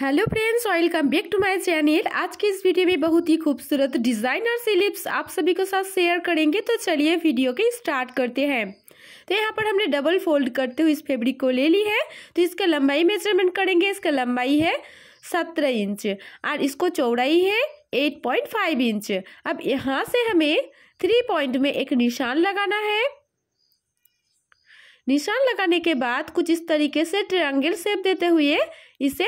hello friends welcome back to my channel आज के इस वीडियो में बहुत ही खूबसूरत डिजाइनर सिलिप्स आप सभी के साथ शेयर करेंगे तो चलिए वीडियो के स्टार्ट करते हैं तो यहाँ पर हमने डबल फोल्ड करते हुए इस फैब्रिक को ले ली है तो इसका लंबाई मेजरमेंट करेंगे इसका लंबाई है सत्रह इंच और इसको चौड़ाई है एट पॉइंट फाइव इंच अब यहाँ से हमें थ्री पॉइंट में एक निशान लगाना है निशान लगाने के बाद कुछ इस तरीके से ट्रायंगल शेप देते हुए इसे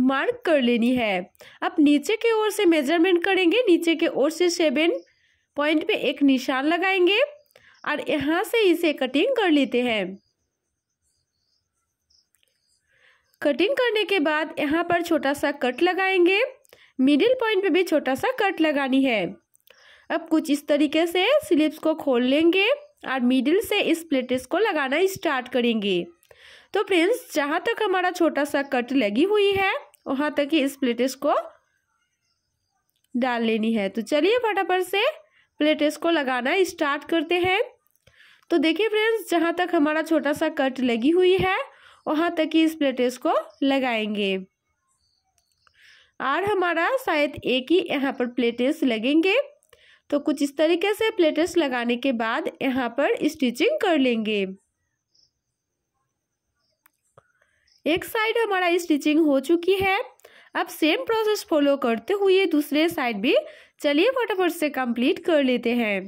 मार्क कर लेनी है अब नीचे के ओर से मेजरमेंट करेंगे नीचे के ओर से सेवन पॉइंट पे एक निशान लगाएंगे और यहाँ से इसे कटिंग कर लेते हैं कटिंग करने के बाद यहाँ पर छोटा सा कट लगाएंगे मिडिल पॉइंट पे भी छोटा सा कट लगानी है अब कुछ इस तरीके से स्लिप्स को खोल लेंगे और मिडिल से इस प्लेटेस को लगाना स्टार्ट करेंगे तो फ्रेंड्स जहाँ तक हमारा छोटा सा कट लगी हुई है वहाँ तक ही इस प्लेटेस को डाल लेनी है तो चलिए फटाफट से प्लेटेस को लगाना स्टार्ट करते हैं तो देखिए फ्रेंड्स जहाँ तक हमारा छोटा सा कट लगी हुई है वहाँ तक ही इस प्लेटेस को लगाएंगे और हमारा शायद एक ही यहाँ पर प्लेटेस लगेंगे तो कुछ इस तरीके से प्लेटेस लगाने के बाद यहाँ पर स्टिचिंग कर लेंगे एक साइड हमारा स्टिचिंग हो चुकी है अब सेम प्रोसेस फॉलो करते हुए दूसरे साइड भी चलिए फटाफट से कंप्लीट कर लेते हैं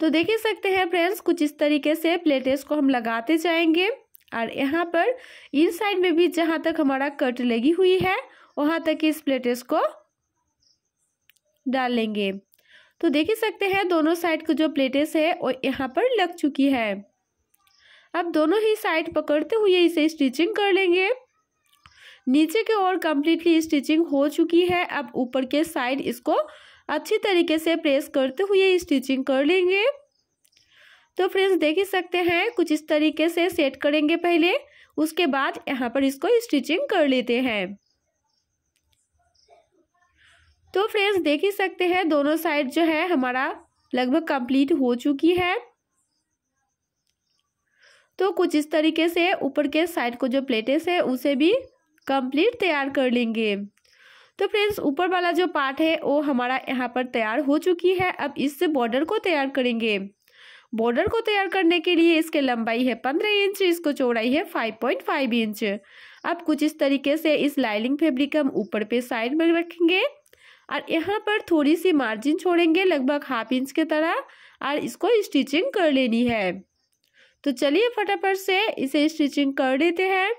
तो देख ही सकते हैं फ्रेंड्स कुछ इस तरीके से प्लेटेस को हम लगाते जाएंगे और यहाँ पर इन साइड में भी जहाँ तक हमारा कट लगी हुई है वहाँ तक इस प्लेटेस को डाल लेंगे तो देख ही सकते हैं दोनों साइड को जो प्लेटेस है वो यहाँ पर लग चुकी है अब दोनों ही साइड पकड़ते हुए इसे स्टिचिंग कर लेंगे नीचे के ओर कम्प्लीटली स्टिचिंग हो चुकी है अब ऊपर के साइड इसको अच्छी तरीके से प्रेस करते हुए स्टिचिंग कर लेंगे तो फ्रेंड्स देख ही सकते हैं कुछ इस तरीके से सेट करेंगे पहले उसके बाद यहाँ पर इसको स्टिचिंग कर लेते हैं तो फ्रेंड्स देख ही सकते हैं दोनों साइड जो है हमारा लगभग कंप्लीट हो चुकी है तो कुछ इस तरीके से ऊपर के साइड को जो प्लेटेस है उसे भी कंप्लीट तैयार कर लेंगे तो फ्रेंड्स ऊपर वाला जो पार्ट है वो हमारा यहाँ पर तैयार हो चुकी है अब इस बॉर्डर को तैयार करेंगे बॉर्डर को तैयार करने के लिए इसके लंबाई है पंद्रह इंच इसको चौड़ाई है फाइव पॉइंट फाइव इंच अब कुछ इस तरीके से इस लाइनिंग फेब्रिक हम ऊपर पे साइड में रखेंगे और यहाँ पर थोड़ी सी मार्जिन छोड़ेंगे लगभग हाफ इंच की तरह और इसको स्टिचिंग कर लेनी है तो चलिए फटाफट से इसे स्टिचिंग कर देते हैं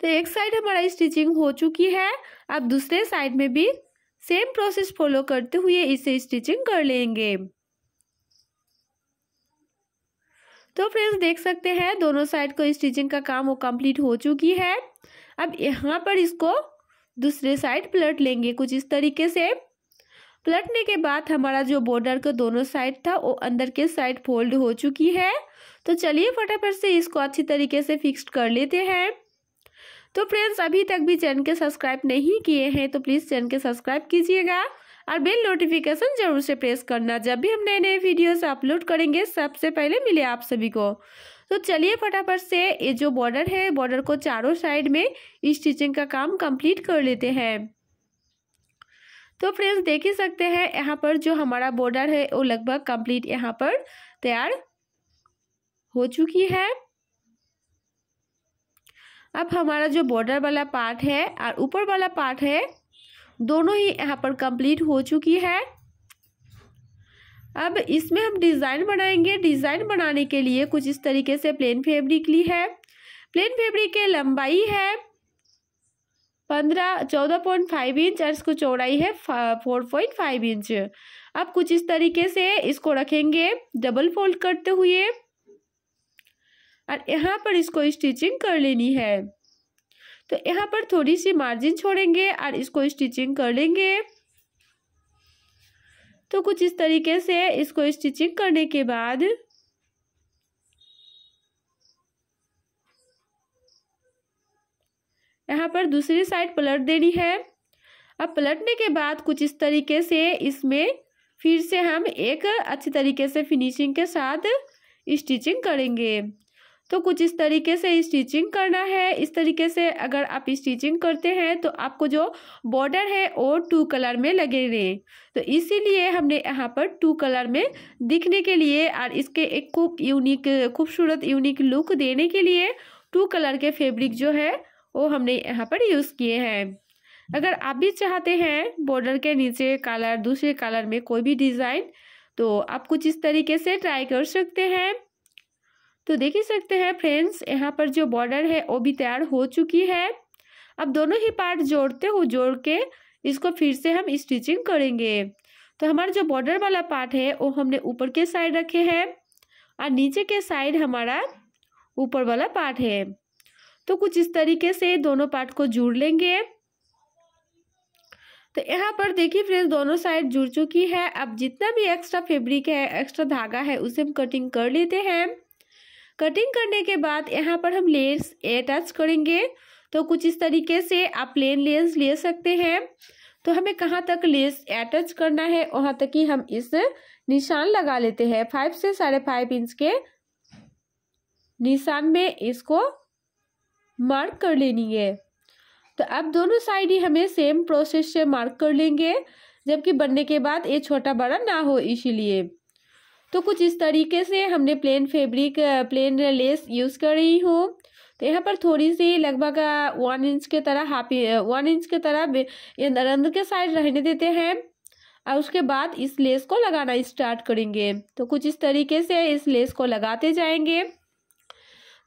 तो एक साइड हमारा स्टिचिंग हो चुकी है अब दूसरे साइड में भी सेम प्रोसेस फॉलो करते हुए इसे स्टिचिंग कर लेंगे तो फ्रेंड्स देख सकते हैं दोनों साइड को स्टिचिंग का काम वो कंप्लीट हो चुकी है अब यहाँ पर इसको दूसरे साइड पलट लेंगे कुछ इस तरीके से पलटने के बाद हमारा जो बॉर्डर का दोनों साइड था वो अंदर के साइड फोल्ड हो चुकी है तो चलिए फटाफट से इसको अच्छी तरीके से फिक्स कर लेते हैं तो फ्रेंड्स अभी तक भी चैनल के सब्सक्राइब नहीं किए हैं तो प्लीज़ चैनल के सब्सक्राइब कीजिएगा और बेल नोटिफिकेशन जरूर से प्रेस करना जब भी हम नए नए वीडियोस अपलोड करेंगे सबसे पहले मिले आप सभी को तो चलिए फटाफट से ये जो बॉर्डर है बॉर्डर को चारों साइड में स्टिचिंग का काम कंप्लीट कर लेते हैं तो फ्रेंड्स देख ही सकते हैं यहाँ पर जो हमारा बॉर्डर है वो लगभग कंप्लीट यहाँ पर तैयार हो चुकी है अब हमारा जो बॉर्डर वाला पार्ट है और ऊपर वाला पार्ट है दोनों ही यहाँ पर कंप्लीट हो चुकी है अब इसमें हम डिज़ाइन बनाएंगे डिज़ाइन बनाने के लिए कुछ इस तरीके से प्लेन फैब्रिक ली है प्लेन फैब्रिक के लंबाई है पंद्रह चौदह पॉइंट फाइव इंच और इसको चौड़ाई है फोर पॉइंट फाइव इंच अब कुछ इस तरीके से इसको रखेंगे डबल फोल्ड करते हुए और यहाँ पर इसको स्टिचिंग कर लेनी है तो यहाँ पर थोड़ी सी मार्जिन छोड़ेंगे और इसको स्टिचिंग कर लेंगे तो कुछ इस तरीके से इसको स्टिचिंग करने के बाद यहाँ पर दूसरी साइड पलट देनी है अब पलटने के बाद कुछ इस तरीके से इसमें फिर से हम एक अच्छी तरीके से फिनिशिंग के साथ स्टिचिंग करेंगे तो कुछ इस तरीके से स्टिचिंग करना है इस तरीके से अगर आप स्टिचिंग करते हैं तो आपको जो बॉर्डर है वो टू कलर में लगे रहे तो इसीलिए हमने यहाँ पर टू कलर में दिखने के लिए और इसके एक खूब यूनिक खूबसूरत यूनिक लुक देने के लिए टू कलर के फैब्रिक जो है वो हमने यहाँ पर यूज़ किए हैं अगर आप भी चाहते हैं बॉर्डर के नीचे कलर दूसरे कलर में कोई भी डिज़ाइन तो आप कुछ इस तरीके से ट्राई कर सकते हैं तो देख ही सकते हैं फ्रेंड्स यहाँ पर जो बॉर्डर है वो भी तैयार हो चुकी है अब दोनों ही पार्ट जोड़ते हुए जोड़ के इसको फिर से हम स्टिचिंग करेंगे तो हमारा जो बॉर्डर वाला पार्ट है वो हमने ऊपर के साइड रखे हैं और नीचे के साइड हमारा ऊपर वाला पार्ट है तो कुछ इस तरीके से दोनों पार्ट को जोड़ लेंगे तो यहाँ पर देखिए फ्रेंड्स दोनों साइड जुड़ चुकी है अब जितना भी एक्स्ट्रा फेब्रिक है एक्स्ट्रा धागा है उसे हम कटिंग कर लेते हैं कटिंग करने के बाद यहाँ पर हम लेयर्स अटैच करेंगे तो कुछ इस तरीके से आप प्लेन लेयर्स ले सकते हैं तो हमें कहाँ तक लेस अटैच करना है वहाँ तक ही हम इस निशान लगा लेते हैं फाइव से साढ़े फाइव इंच के निशान में इसको मार्क कर लेनी है तो अब दोनों साइड ही हमें सेम प्रोसेस से मार्क कर लेंगे जबकि बनने के बाद ये छोटा बड़ा ना हो इसीलिए तो कुछ इस तरीके से हमने plain fabric plain lace use कर रही हूँ तो यहाँ पर थोड़ी सी लगभग वन इंच के तरह हाफ वन इंच के तरह अंदर के साइड रहने देते हैं और उसके बाद इस लेस को लगाना स्टार्ट करेंगे तो कुछ इस तरीके से इस लेस को लगाते जाएंगे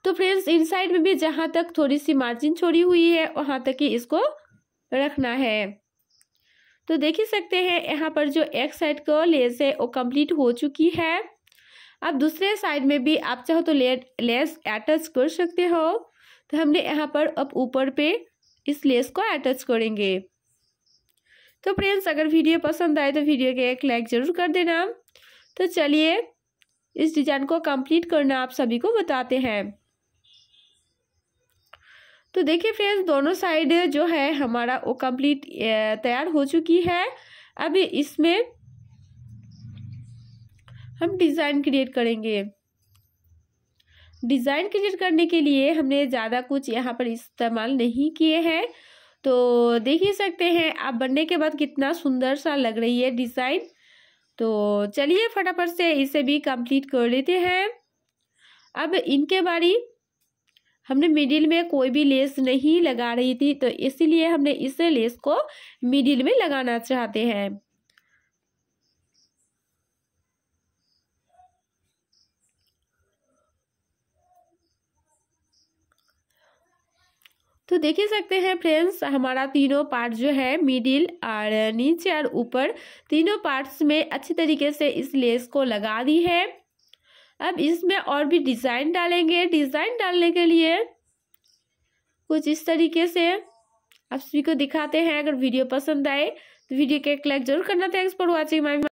तो फ्रेंड्स इन साइड में भी जहाँ तक थोड़ी सी मार्जिन छोड़ी हुई है वहाँ तक ही इसको रखना है तो देख ही सकते हैं यहाँ पर जो एक साइड का लेस है वो कंप्लीट हो चुकी है आप दूसरे साइड में भी आप चाहो तो लेस अटैच कर सकते हो तो हमने यहाँ पर अब ऊपर पे इस लेस को अटैच करेंगे तो फ्रेंड्स अगर वीडियो पसंद आए तो वीडियो के एक लाइक ज़रूर कर देना तो चलिए इस डिजाइन को कंप्लीट करना आप सभी को बताते हैं तो देखिए फ्रेंड्स दोनों साइड जो है हमारा वो कंप्लीट तैयार हो चुकी है अब इसमें हम डिज़ाइन क्रिएट करेंगे डिज़ाइन क्रिएट करने के लिए हमने ज़्यादा कुछ यहाँ पर इस्तेमाल नहीं किए हैं तो देख ही सकते हैं आप बनने के बाद कितना सुंदर सा लग रही है डिज़ाइन तो चलिए फटाफट से इसे भी कंप्लीट कर लेते हैं अब इनके बारी हमने मिडिल में कोई भी लेस नहीं लगा रही थी तो इसीलिए हमने इस लेस को मिडिल में लगाना चाहते हैं तो देख ही सकते हैं फ्रेंड्स हमारा तीनों पार्ट जो है मिडिल और नीचे और ऊपर तीनों पार्ट्स में अच्छी तरीके से इस लेस को लगा दी है अब इसमें और भी डिज़ाइन डालेंगे डिज़ाइन डालने के लिए कुछ इस तरीके से आप सभी को दिखाते हैं अगर वीडियो पसंद आए तो वीडियो के एक लाइक जरूर करना थैंक्स फॉर वॉचिंग माई